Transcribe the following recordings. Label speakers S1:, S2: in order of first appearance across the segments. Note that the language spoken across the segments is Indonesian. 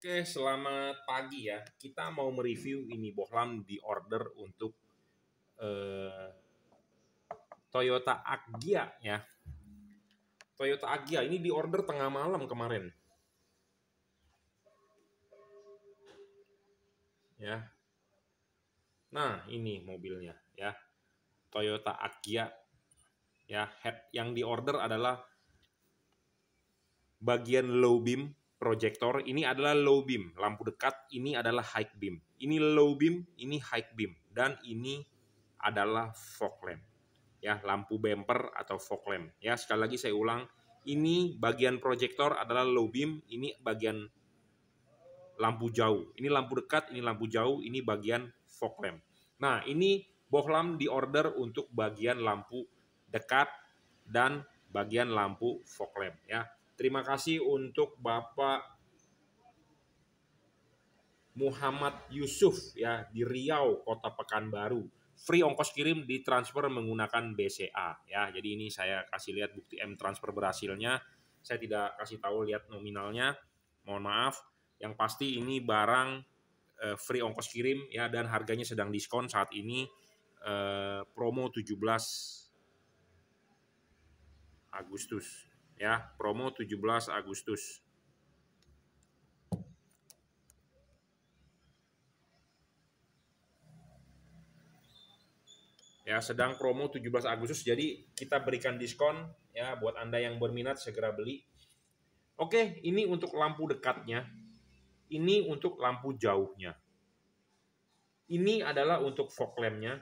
S1: Oke, selamat pagi ya. Kita mau mereview ini bohlam di order untuk eh, Toyota Agya ya. Toyota Agya ini di order tengah malam kemarin. Ya. Nah, ini mobilnya ya. Toyota Agya ya, head yang di order adalah bagian low beam Proyektor ini adalah low beam, lampu dekat ini adalah high beam. Ini low beam, ini high beam dan ini adalah fog lamp. Ya, lampu bumper atau fog lamp. Ya, sekali lagi saya ulang, ini bagian proyektor adalah low beam, ini bagian lampu jauh. Ini lampu dekat, ini lampu jauh, ini bagian fog lamp. Nah, ini bohlam diorder untuk bagian lampu dekat dan bagian lampu fog lamp ya. Terima kasih untuk Bapak Muhammad Yusuf ya di Riau, Kota Pekanbaru. Free ongkos kirim di transfer menggunakan BCA ya. Jadi ini saya kasih lihat bukti M transfer berhasilnya. Saya tidak kasih tahu lihat nominalnya. Mohon maaf. Yang pasti ini barang eh, free ongkos kirim ya dan harganya sedang diskon saat ini eh, promo 17 Agustus ya promo 17 Agustus. Ya, sedang promo 17 Agustus jadi kita berikan diskon ya buat Anda yang berminat segera beli. Oke, ini untuk lampu dekatnya. Ini untuk lampu jauhnya. Ini adalah untuk fog lampnya.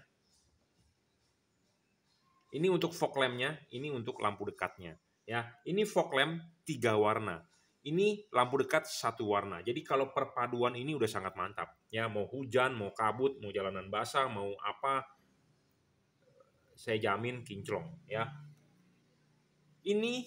S1: Ini untuk fog lampnya, ini untuk lampu dekatnya. Ya, ini fog lamp tiga warna. Ini lampu dekat satu warna. Jadi kalau perpaduan ini udah sangat mantap. Ya, mau hujan, mau kabut, mau jalanan basah, mau apa, saya jamin kinclong. Ya, ini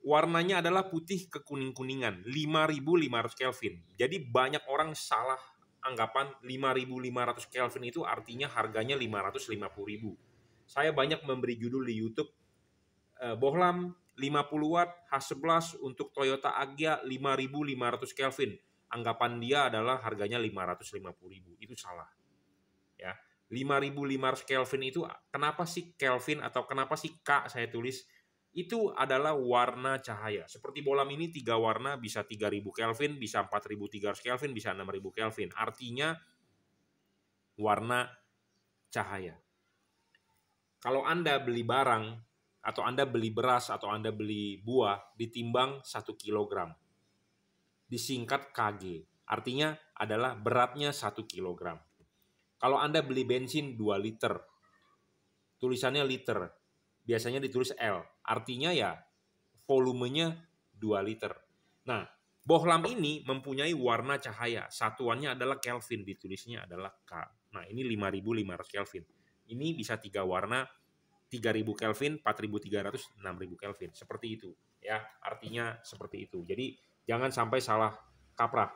S1: warnanya adalah putih ke kuning-kuningan, 5500 Kelvin. Jadi banyak orang salah anggapan 5500 Kelvin itu artinya harganya 550.000. Saya banyak memberi judul di YouTube Eh, Bohlam 50 watt, H11 untuk Toyota Agya 5500 Kelvin. Anggapan dia adalah harganya 550.000. Itu salah. Ya. 5500 Kelvin itu kenapa sih Kelvin atau kenapa sih K saya tulis itu adalah warna cahaya. Seperti bolam ini tiga warna bisa 3000 Kelvin, bisa 4300 Kelvin, bisa 6000 Kelvin. Artinya warna cahaya. Kalau Anda beli barang atau Anda beli beras atau Anda beli buah ditimbang 1 kg. Disingkat KG, artinya adalah beratnya 1 kg. Kalau Anda beli bensin 2 liter, tulisannya liter, biasanya ditulis L, artinya ya volumenya 2 liter. Nah, bohlam ini mempunyai warna cahaya, satuannya adalah Kelvin, ditulisnya adalah K. Nah, ini 5500 Kelvin. Ini bisa tiga warna, 3000 Kelvin, 4300, 6000 Kelvin. Seperti itu ya. Artinya seperti itu. Jadi jangan sampai salah kaprah.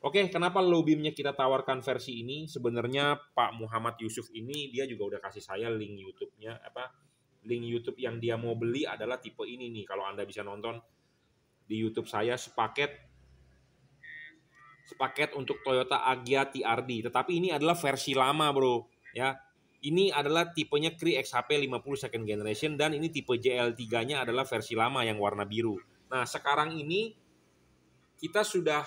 S1: Oke, kenapa low beamnya kita tawarkan versi ini? Sebenarnya Pak Muhammad Yusuf ini dia juga udah kasih saya link YouTube-nya apa? Link YouTube yang dia mau beli adalah tipe ini nih. Kalau Anda bisa nonton di YouTube saya sepaket sepaket untuk Toyota Agya TRD. Tetapi ini adalah versi lama, Bro, ya ini adalah tipenya Cree XHP 50 second generation dan ini tipe JL3-nya adalah versi lama yang warna biru. Nah, sekarang ini kita sudah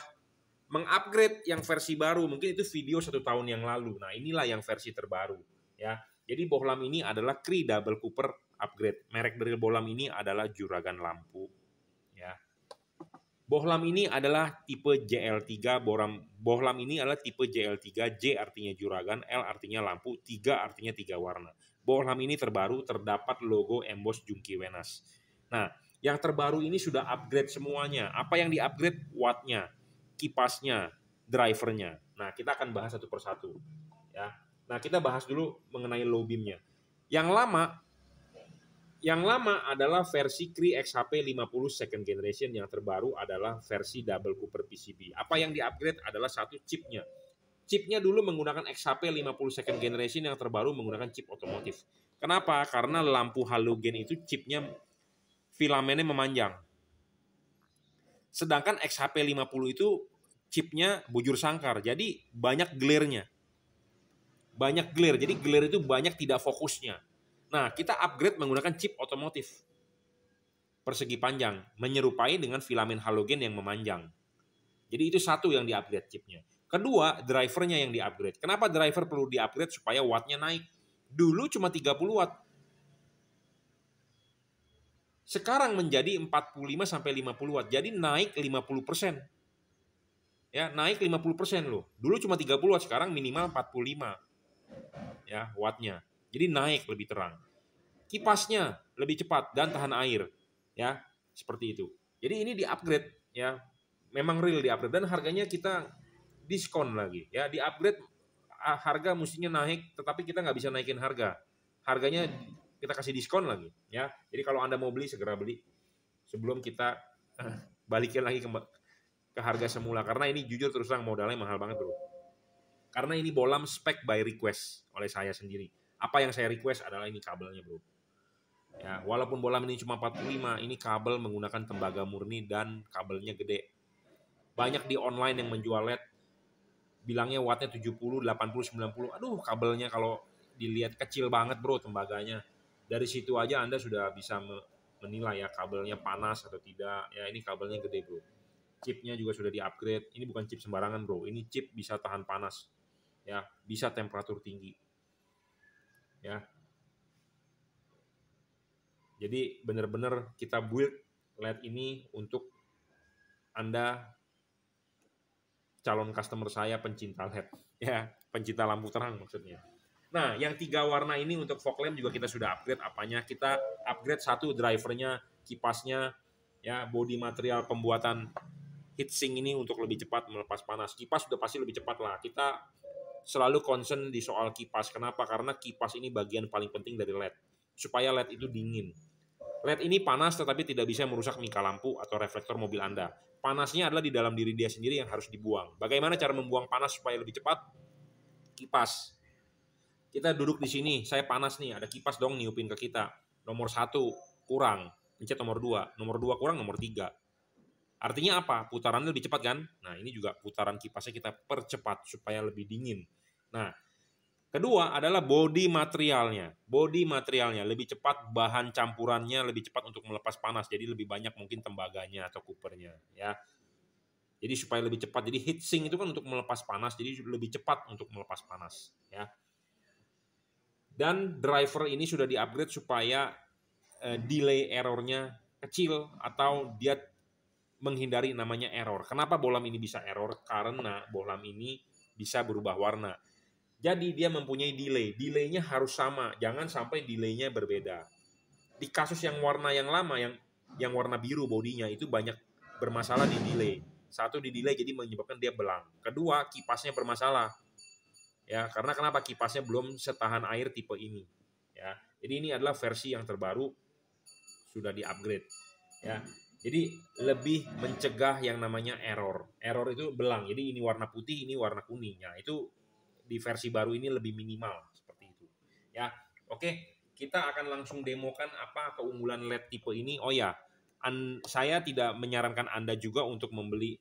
S1: mengupgrade yang versi baru. Mungkin itu video satu tahun yang lalu. Nah, inilah yang versi terbaru. ya. Jadi bohlam ini adalah Cree Double Cooper upgrade. Merek dari bohlam ini adalah Juragan Lampu Bohlam ini adalah tipe JL3, bohlam, bohlam ini adalah tipe JL3, J artinya juragan, L artinya lampu, 3 artinya tiga warna. Bohlam ini terbaru terdapat logo emboss Junki Wenas. Nah, yang terbaru ini sudah upgrade semuanya. Apa yang di-upgrade? Wattnya, kipasnya, drivernya. Nah, kita akan bahas satu persatu. Ya. Nah, kita bahas dulu mengenai low beamnya. Yang lama yang lama adalah versi Cree XHP 50 second generation, yang terbaru adalah versi double Cooper PCB. Apa yang diupgrade adalah satu chipnya. Chipnya dulu menggunakan XHP 50 second generation, yang terbaru menggunakan chip otomotif. Kenapa? Karena lampu halogen itu chipnya filamennya memanjang. Sedangkan XHP 50 itu chipnya bujur sangkar, jadi banyak glare-nya. Banyak glare, jadi glare itu banyak tidak fokusnya Nah, kita upgrade menggunakan chip otomotif persegi panjang, menyerupai dengan filamen halogen yang memanjang. Jadi itu satu yang di-upgrade chipnya. Kedua, drivernya yang di-upgrade. Kenapa driver perlu di-upgrade supaya wattnya naik? Dulu cuma 30 watt. Sekarang menjadi 45 sampai 50 watt. Jadi naik 50%. Ya, naik 50% loh. Dulu cuma 30 watt, sekarang minimal 45 ya wattnya. Jadi naik lebih terang. Kipasnya lebih cepat dan tahan air, ya seperti itu. Jadi ini di upgrade ya, memang real di upgrade dan harganya kita diskon lagi ya di upgrade ah, harga mestinya naik tetapi kita nggak bisa naikin harga harganya kita kasih diskon lagi ya jadi kalau anda mau beli segera beli sebelum kita eh, balikin lagi ke, ke harga semula karena ini jujur terus terang modalnya mahal banget bro karena ini bolam spek by request oleh saya sendiri apa yang saya request adalah ini kabelnya bro ya walaupun bola ini cuma 45 ini kabel menggunakan tembaga murni dan kabelnya gede banyak di online yang menjual LED bilangnya wattnya 70 80 90 aduh kabelnya kalau dilihat kecil banget bro tembaganya dari situ aja Anda sudah bisa menilai ya kabelnya panas atau tidak ya ini kabelnya gede bro chipnya juga sudah di-upgrade. Ini bukan chip sembarangan bro, ini chip bisa tahan panas, ya bisa temperatur tinggi ya. Jadi benar-benar kita build LED ini untuk Anda calon customer saya pencinta LED, ya, pencinta lampu terang maksudnya. Nah, yang tiga warna ini untuk fog lamp juga kita sudah upgrade apanya. Kita upgrade satu drivernya, kipasnya, ya, body material pembuatan heatsink ini untuk lebih cepat melepas panas. Kipas sudah pasti lebih cepat lah. Kita selalu concern di soal kipas. Kenapa? Karena kipas ini bagian paling penting dari LED. Supaya LED itu dingin. LED ini panas tetapi tidak bisa merusak mika lampu atau reflektor mobil Anda. Panasnya adalah di dalam diri dia sendiri yang harus dibuang. Bagaimana cara membuang panas supaya lebih cepat? Kipas. Kita duduk di sini, saya panas nih, ada kipas dong niupin ke kita. Nomor satu kurang, pencet nomor dua. Nomor dua kurang, nomor tiga Artinya apa? Putarannya lebih cepat kan? Nah, ini juga putaran kipasnya kita percepat supaya lebih dingin. Nah, kedua adalah body materialnya. Body materialnya lebih cepat bahan campurannya lebih cepat untuk melepas panas. Jadi lebih banyak mungkin tembaganya atau kupernya ya. Jadi supaya lebih cepat. Jadi heat sink itu kan untuk melepas panas, jadi lebih cepat untuk melepas panas ya. Dan driver ini sudah diupgrade supaya eh, delay errornya kecil atau dia menghindari namanya error. Kenapa bohlam ini bisa error? Karena bohlam ini bisa berubah warna. Jadi dia mempunyai delay. Delaynya harus sama, jangan sampai delaynya berbeda. Di kasus yang warna yang lama, yang yang warna biru bodinya itu banyak bermasalah di delay. Satu di delay jadi menyebabkan dia belang. Kedua kipasnya bermasalah. Ya, karena kenapa kipasnya belum setahan air tipe ini. Ya. Jadi ini adalah versi yang terbaru sudah di-upgrade. Ya. Jadi lebih mencegah yang namanya error. Error itu belang. Jadi ini warna putih, ini warna kuning. Nah, itu di versi baru ini lebih minimal seperti itu. Ya, oke. Kita akan langsung demokan apa keunggulan LED tipe ini. Oh ya, an saya tidak menyarankan Anda juga untuk membeli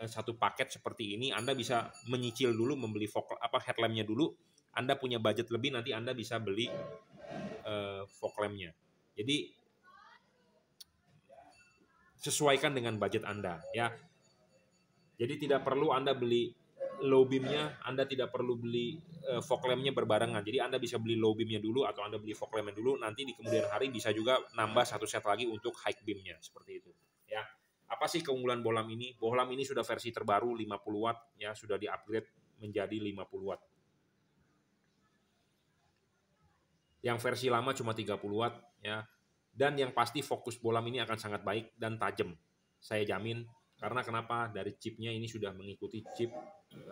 S1: eh, satu paket seperti ini. Anda bisa menyicil dulu membeli fog apa headlampnya dulu. Anda punya budget lebih nanti Anda bisa beli uh, eh, fog lampnya. Jadi sesuaikan dengan budget Anda ya. Jadi tidak perlu Anda beli low beamnya, Anda tidak perlu beli eh, fog lampnya berbarengan. Jadi Anda bisa beli low beamnya dulu atau Anda beli fog lampnya dulu. Nanti di kemudian hari bisa juga nambah satu set lagi untuk high beamnya seperti itu. Ya, apa sih keunggulan bohlam ini? Bohlam ini sudah versi terbaru 50 watt ya sudah diupgrade menjadi 50 watt. Yang versi lama cuma 30 watt ya dan yang pasti fokus bolam ini akan sangat baik dan tajam. Saya jamin karena kenapa dari chipnya ini sudah mengikuti chip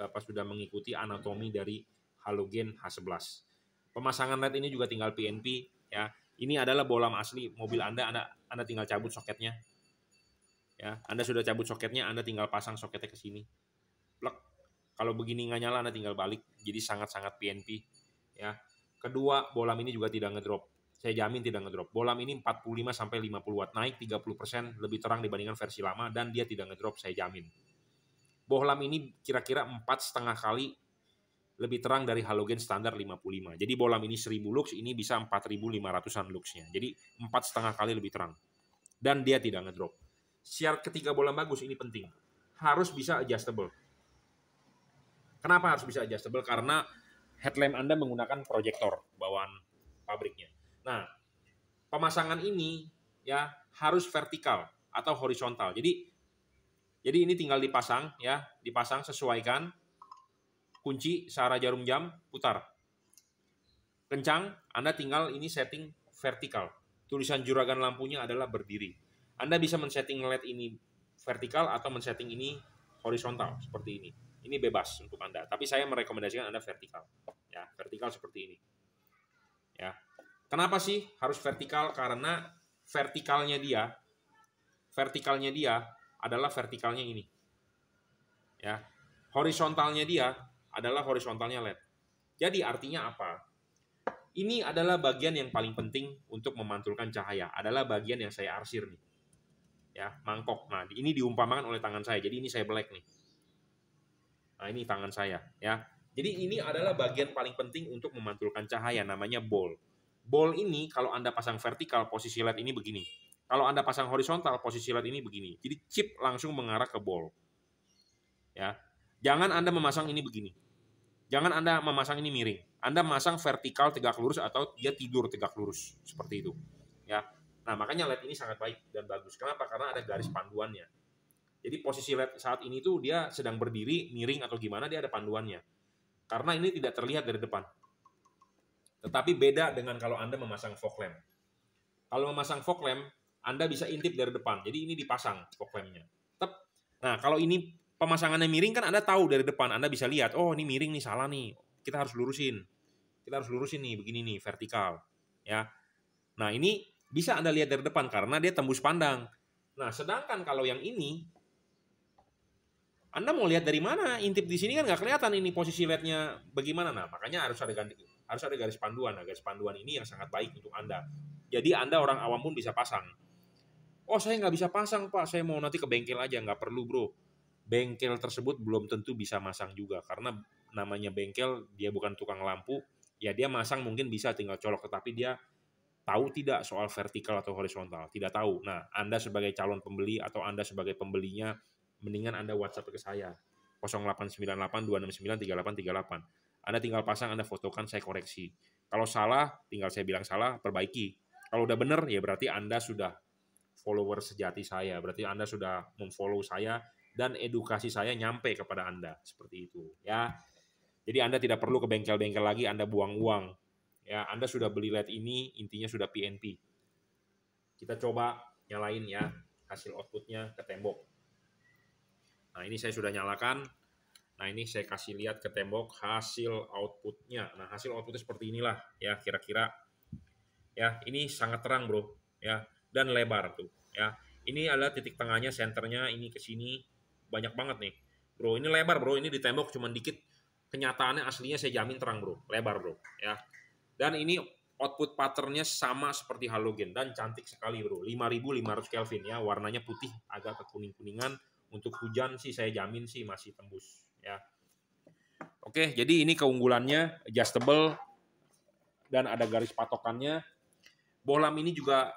S1: apa sudah mengikuti anatomi dari halogen H11. Pemasangan LED ini juga tinggal PNP ya. Ini adalah bolam asli mobil Anda, Anda Anda tinggal cabut soketnya. Ya, Anda sudah cabut soketnya, Anda tinggal pasang soketnya ke sini. Plek. Kalau begini nggak nyala Anda tinggal balik. Jadi sangat-sangat PNP ya. Kedua, bolam ini juga tidak ngedrop saya jamin tidak ngedrop. Bolam ini 45 sampai 50 watt naik 30% lebih terang dibandingkan versi lama dan dia tidak ngedrop, saya jamin. Bohlam ini kira-kira empat setengah kali lebih terang dari halogen standar 55. Jadi bohlam ini 1000 lux, ini bisa 4500-an luxnya. Jadi empat setengah kali lebih terang. Dan dia tidak ngedrop. Siar ketiga bohlam bagus, ini penting. Harus bisa adjustable. Kenapa harus bisa adjustable? Karena headlamp Anda menggunakan proyektor bawaan pabriknya Nah, pemasangan ini ya harus vertikal atau horizontal. Jadi jadi ini tinggal dipasang ya, dipasang sesuaikan kunci searah jarum jam putar. Kencang, Anda tinggal ini setting vertikal. Tulisan juragan lampunya adalah berdiri. Anda bisa men-setting LED ini vertikal atau men-setting ini horizontal seperti ini. Ini bebas untuk Anda, tapi saya merekomendasikan Anda vertikal. Ya, vertikal seperti ini. Ya, Kenapa sih harus vertikal? Karena vertikalnya dia, vertikalnya dia adalah vertikalnya ini. Ya, horizontalnya dia adalah horizontalnya LED. Jadi artinya apa? Ini adalah bagian yang paling penting untuk memantulkan cahaya. Adalah bagian yang saya arsir nih. Ya, mangkok. Nah, ini diumpamakan oleh tangan saya. Jadi ini saya black nih. Nah, ini tangan saya, ya. Jadi ini adalah bagian paling penting untuk memantulkan cahaya namanya ball. Ball ini kalau Anda pasang vertikal, posisi LED ini begini. Kalau Anda pasang horizontal, posisi LED ini begini. Jadi chip langsung mengarah ke ball. Ya. Jangan Anda memasang ini begini. Jangan Anda memasang ini miring. Anda masang vertikal tegak lurus atau dia tidur tegak lurus seperti itu. Ya. Nah, makanya LED ini sangat baik dan bagus. Kenapa? Karena ada garis panduannya. Jadi posisi LED saat ini tuh dia sedang berdiri miring atau gimana dia ada panduannya. Karena ini tidak terlihat dari depan. Tetapi beda dengan kalau Anda memasang fog lamp. Kalau memasang fog lamp, Anda bisa intip dari depan. Jadi ini dipasang fog lampnya. Nah, kalau ini pemasangannya miring kan Anda tahu dari depan. Anda bisa lihat, oh ini miring nih salah nih. Kita harus lurusin. Kita harus lurusin nih begini nih vertikal. Ya. Nah, ini bisa Anda lihat dari depan karena dia tembus pandang. Nah, sedangkan kalau yang ini anda mau lihat dari mana? Intip di sini kan nggak kelihatan ini posisi LED-nya bagaimana. Nah, makanya harus ada ganti harus ada garis panduan. Nah, garis panduan ini yang sangat baik untuk Anda. Jadi Anda orang awam pun bisa pasang. Oh, saya nggak bisa pasang, Pak. Saya mau nanti ke bengkel aja. Nggak perlu, bro. Bengkel tersebut belum tentu bisa masang juga. Karena namanya bengkel, dia bukan tukang lampu. Ya, dia masang mungkin bisa tinggal colok. Tetapi dia tahu tidak soal vertikal atau horizontal. Tidak tahu. Nah, Anda sebagai calon pembeli atau Anda sebagai pembelinya, mendingan Anda WhatsApp ke saya. 0898 anda tinggal pasang, Anda fotokan, saya koreksi. Kalau salah, tinggal saya bilang salah, perbaiki. Kalau udah benar, ya berarti Anda sudah follower sejati saya. Berarti Anda sudah memfollow saya dan edukasi saya nyampe kepada Anda. Seperti itu, ya. Jadi Anda tidak perlu ke bengkel-bengkel lagi, Anda buang uang. Ya, Anda sudah beli LED ini, intinya sudah PNP. Kita coba nyalain ya hasil outputnya ke tembok. Nah, ini saya sudah nyalakan, Nah ini saya kasih lihat ke tembok hasil outputnya. Nah hasil outputnya seperti inilah ya kira-kira ya ini sangat terang bro ya dan lebar tuh ya. Ini adalah titik tengahnya, senternya ini ke sini banyak banget nih bro. Ini lebar bro, ini di tembok cuma dikit. Kenyataannya aslinya saya jamin terang bro, lebar bro ya. Dan ini output patternnya sama seperti halogen dan cantik sekali bro 5500 Kelvin ya warnanya putih agak kekuning-kuningan untuk hujan sih saya jamin sih masih tembus ya. Oke, jadi ini keunggulannya adjustable dan ada garis patokannya. Bohlam ini juga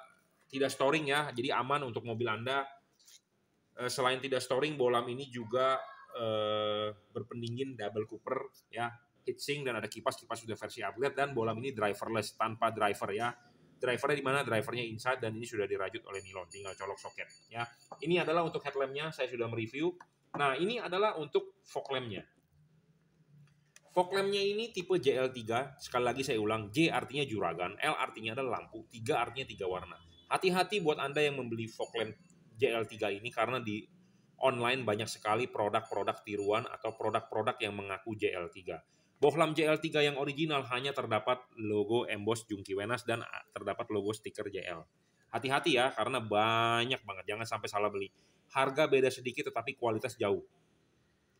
S1: tidak storing ya, jadi aman untuk mobil Anda. Eh, selain tidak storing, bohlam ini juga eh, berpendingin double cooper ya, heatsink dan ada kipas, kipas sudah versi upgrade dan bohlam ini driverless tanpa driver ya drivernya di mana drivernya inside dan ini sudah dirajut oleh nilon tinggal colok soket ya ini adalah untuk headlampnya saya sudah mereview Nah, ini adalah untuk fog lampnya. Fog lampnya ini tipe JL3, sekali lagi saya ulang, J artinya juragan, L artinya adalah lampu, 3 artinya tiga warna. Hati-hati buat Anda yang membeli fog lamp JL3 ini karena di online banyak sekali produk-produk tiruan atau produk-produk yang mengaku JL3. Bohlam JL3 yang original hanya terdapat logo emboss Jungki Wenas dan terdapat logo stiker JL. Hati-hati ya, karena banyak banget. Jangan sampai salah beli. Harga beda sedikit, tetapi kualitas jauh.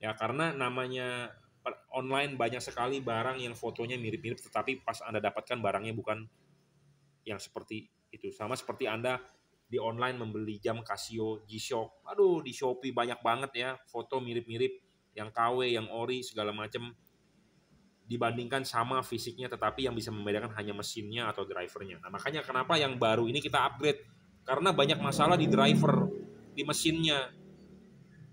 S1: Ya, karena namanya online banyak sekali barang yang fotonya mirip-mirip, tetapi pas Anda dapatkan barangnya bukan yang seperti itu. Sama seperti Anda di online membeli jam Casio, G-Shock. Aduh, di Shopee banyak banget ya foto mirip-mirip yang KW, yang ori segala macam dibandingkan sama fisiknya tetapi yang bisa membedakan hanya mesinnya atau drivernya. Nah, makanya kenapa yang baru ini kita upgrade karena banyak masalah di driver, di mesinnya.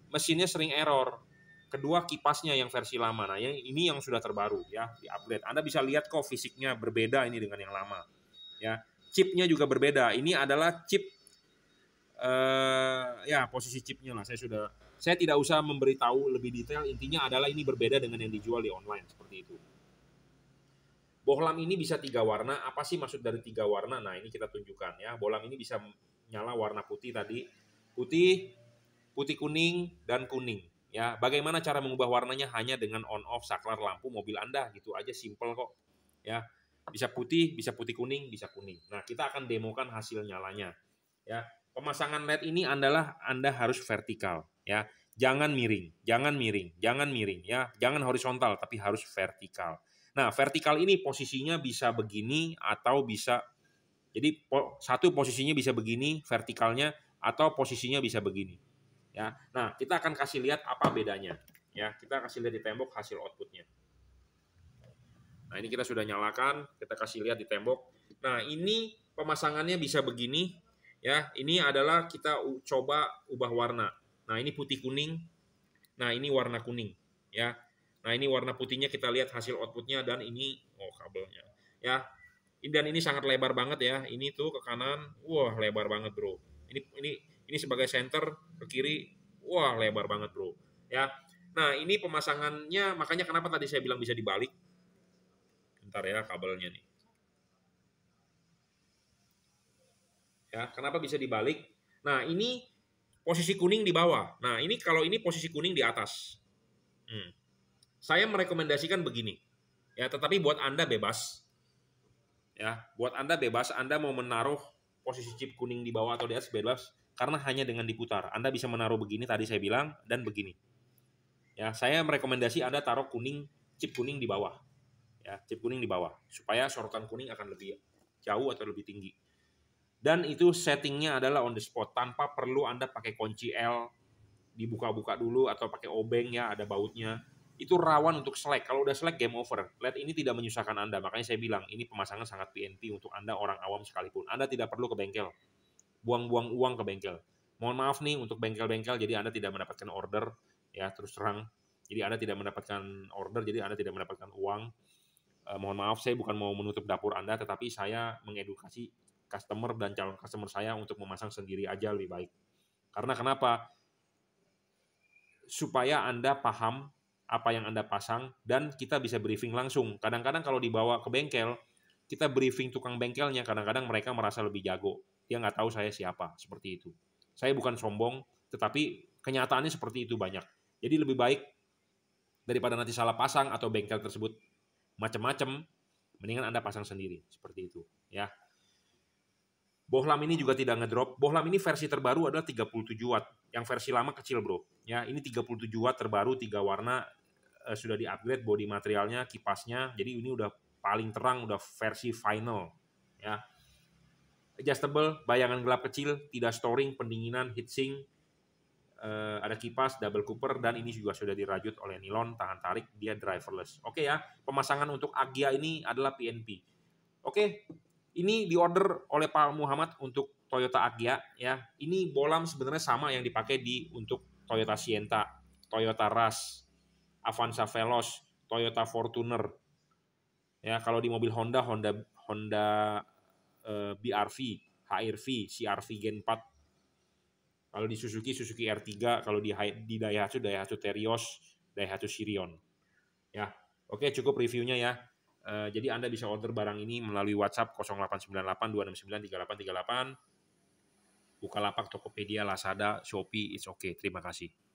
S1: Mesinnya sering error. Kedua kipasnya yang versi lama. Nah, yang ini yang sudah terbaru ya, di upgrade. Anda bisa lihat kok fisiknya berbeda ini dengan yang lama. Ya, chipnya juga berbeda. Ini adalah chip eh ya posisi chipnya lah saya sudah saya tidak usah memberitahu lebih detail, intinya adalah ini berbeda dengan yang dijual di online, seperti itu. Bohlam ini bisa tiga warna, apa sih maksud dari tiga warna? Nah ini kita tunjukkan ya, bohlam ini bisa nyala warna putih tadi, putih, putih kuning, dan kuning. Ya, bagaimana cara mengubah warnanya hanya dengan on off saklar lampu mobil Anda, gitu aja simple kok. Ya, bisa putih, bisa putih kuning, bisa kuning. Nah, kita akan demokan hasil nyalanya. Ya, Pemasangan LED ini adalah Anda harus vertikal ya. Jangan miring, jangan miring, jangan miring ya. Jangan horizontal tapi harus vertikal. Nah, vertikal ini posisinya bisa begini atau bisa jadi po, satu posisinya bisa begini vertikalnya atau posisinya bisa begini. Ya. Nah, kita akan kasih lihat apa bedanya ya. Kita kasih lihat di tembok hasil outputnya. Nah, ini kita sudah nyalakan, kita kasih lihat di tembok. Nah, ini pemasangannya bisa begini Ya, ini adalah kita coba ubah warna. Nah, ini putih kuning. Nah, ini warna kuning, ya. Nah, ini warna putihnya kita lihat hasil outputnya dan ini oh kabelnya. Ya. Dan ini sangat lebar banget ya. Ini tuh ke kanan, wah lebar banget, Bro. Ini ini ini sebagai center ke kiri, wah lebar banget, Bro. Ya. Nah, ini pemasangannya makanya kenapa tadi saya bilang bisa dibalik. Ntar ya kabelnya nih. ya kenapa bisa dibalik nah ini posisi kuning di bawah nah ini kalau ini posisi kuning di atas hmm. saya merekomendasikan begini ya tetapi buat anda bebas ya buat anda bebas anda mau menaruh posisi chip kuning di bawah atau di atas bebas karena hanya dengan diputar anda bisa menaruh begini tadi saya bilang dan begini ya saya merekomendasi anda taruh kuning chip kuning di bawah ya chip kuning di bawah supaya sorotan kuning akan lebih jauh atau lebih tinggi dan itu settingnya adalah on the spot tanpa perlu anda pakai kunci L dibuka-buka dulu atau pakai obeng ya ada bautnya itu rawan untuk selek kalau udah selek game over LED ini tidak menyusahkan anda makanya saya bilang ini pemasangan sangat PNP untuk anda orang awam sekalipun anda tidak perlu ke bengkel buang-buang uang ke bengkel mohon maaf nih untuk bengkel-bengkel jadi anda tidak mendapatkan order ya terus terang jadi anda tidak mendapatkan order jadi anda tidak mendapatkan uang eh, mohon maaf saya bukan mau menutup dapur anda tetapi saya mengedukasi customer dan calon customer saya untuk memasang sendiri aja lebih baik. Karena kenapa? Supaya Anda paham apa yang Anda pasang dan kita bisa briefing langsung. Kadang-kadang kalau dibawa ke bengkel, kita briefing tukang bengkelnya, kadang-kadang mereka merasa lebih jago. Dia nggak tahu saya siapa, seperti itu. Saya bukan sombong, tetapi kenyataannya seperti itu banyak. Jadi lebih baik daripada nanti salah pasang atau bengkel tersebut macam-macam, mendingan Anda pasang sendiri, seperti itu. ya. Bohlam ini juga tidak ngedrop. Bohlam ini versi terbaru adalah 37 watt. Yang versi lama kecil, Bro. Ya, ini 37 watt terbaru tiga warna eh, sudah di body materialnya, kipasnya. Jadi ini udah paling terang, udah versi final, ya. Adjustable, bayangan gelap kecil, tidak storing, pendinginan, heatsink, eh, ada kipas, double cooper, dan ini juga sudah dirajut oleh nilon, tahan tarik, dia driverless. Oke ya, pemasangan untuk Agia ini adalah PNP. Oke, ini diorder oleh Pak Muhammad untuk Toyota Agya ya. Ini bolam sebenarnya sama yang dipakai di untuk Toyota Sienta, Toyota Rush, Avanza Veloz, Toyota Fortuner. Ya, kalau di mobil Honda Honda Honda eh, BRV, HRV, CRV Gen 4 kalau di Suzuki Suzuki R3 kalau di di Daihatsu Daihatsu Terios Daihatsu Sirion ya oke cukup reviewnya ya Eh, jadi Anda bisa order barang ini melalui WhatsApp 0898 269 3838. Bukalapak, Tokopedia, Lazada, Shopee, it's okay. Terima kasih.